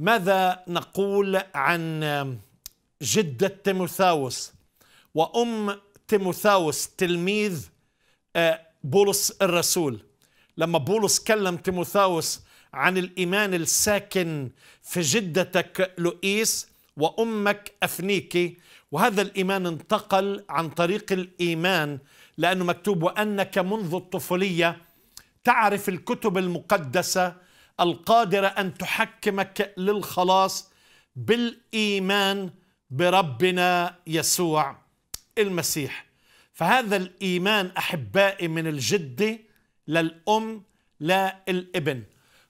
ماذا نقول عن جدة تيموثاوس وأم تيموثاوس تلميذ آه، بولس الرسول لما بولس كلم تيموثاوس عن الإيمان الساكن في جدتك لؤيس وأمك أفنيكي وهذا الإيمان انتقل عن طريق الإيمان لأنه مكتوب وأنك منذ الطفولية تعرف الكتب المقدسة القادرة أن تحكمك للخلاص بالإيمان بربنا يسوع المسيح فهذا الإيمان أحبائي من الجدة للأم لا الابن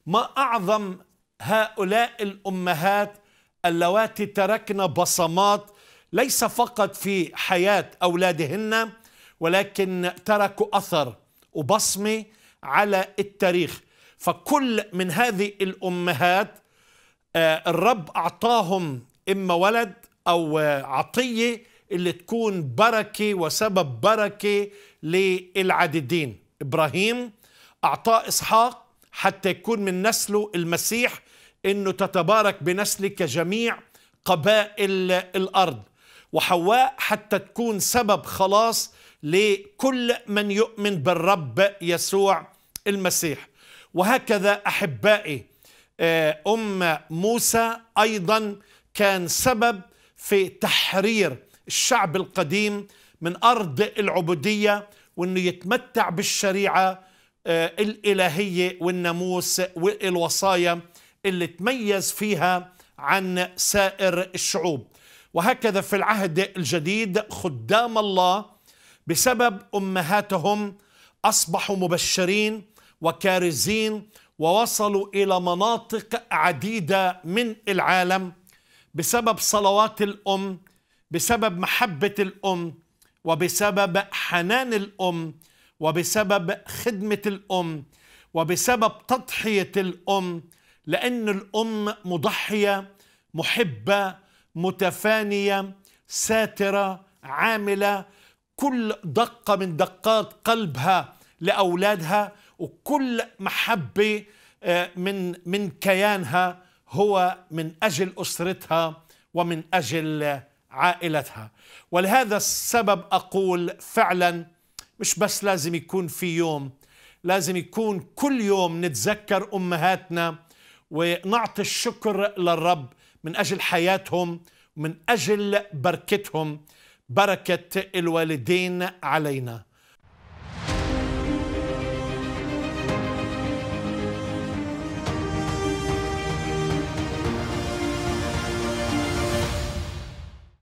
ما أعظم هؤلاء الأمهات اللواتي تركن بصمات ليس فقط في حياة أولادهن ولكن تركوا أثر وبصمة على التاريخ فكل من هذه الأمهات آه، الرب أعطاهم إما ولد أو عطية اللي تكون بركة وسبب بركة للعديدين إبراهيم أعطاه إسحاق حتى يكون من نسله المسيح أنه تتبارك بنسلك جميع قبائل الأرض وحواء حتى تكون سبب خلاص لكل من يؤمن بالرب يسوع المسيح وهكذا أحبائي آه، أم موسى أيضا كان سبب في تحرير الشعب القديم من أرض العبودية وأنه يتمتع بالشريعة آه، الإلهية والناموس والوصايا اللي تميز فيها عن سائر الشعوب وهكذا في العهد الجديد خدام الله بسبب أمهاتهم أصبحوا مبشرين وكارزين ووصلوا إلى مناطق عديدة من العالم بسبب صلوات الأم بسبب محبة الأم وبسبب حنان الأم وبسبب خدمة الأم وبسبب تضحية الأم لأن الأم مضحية محبة متفانية ساترة عاملة كل دقة من دقات قلبها لأولادها وكل محبة آه، من من كيانها هو من أجل أسرتها ومن أجل عائلتها ولهذا السبب أقول فعلا مش بس لازم يكون في يوم لازم يكون كل يوم نتذكر أمهاتنا ونعطي الشكر للرب من أجل حياتهم ومن أجل بركتهم بركة الوالدين علينا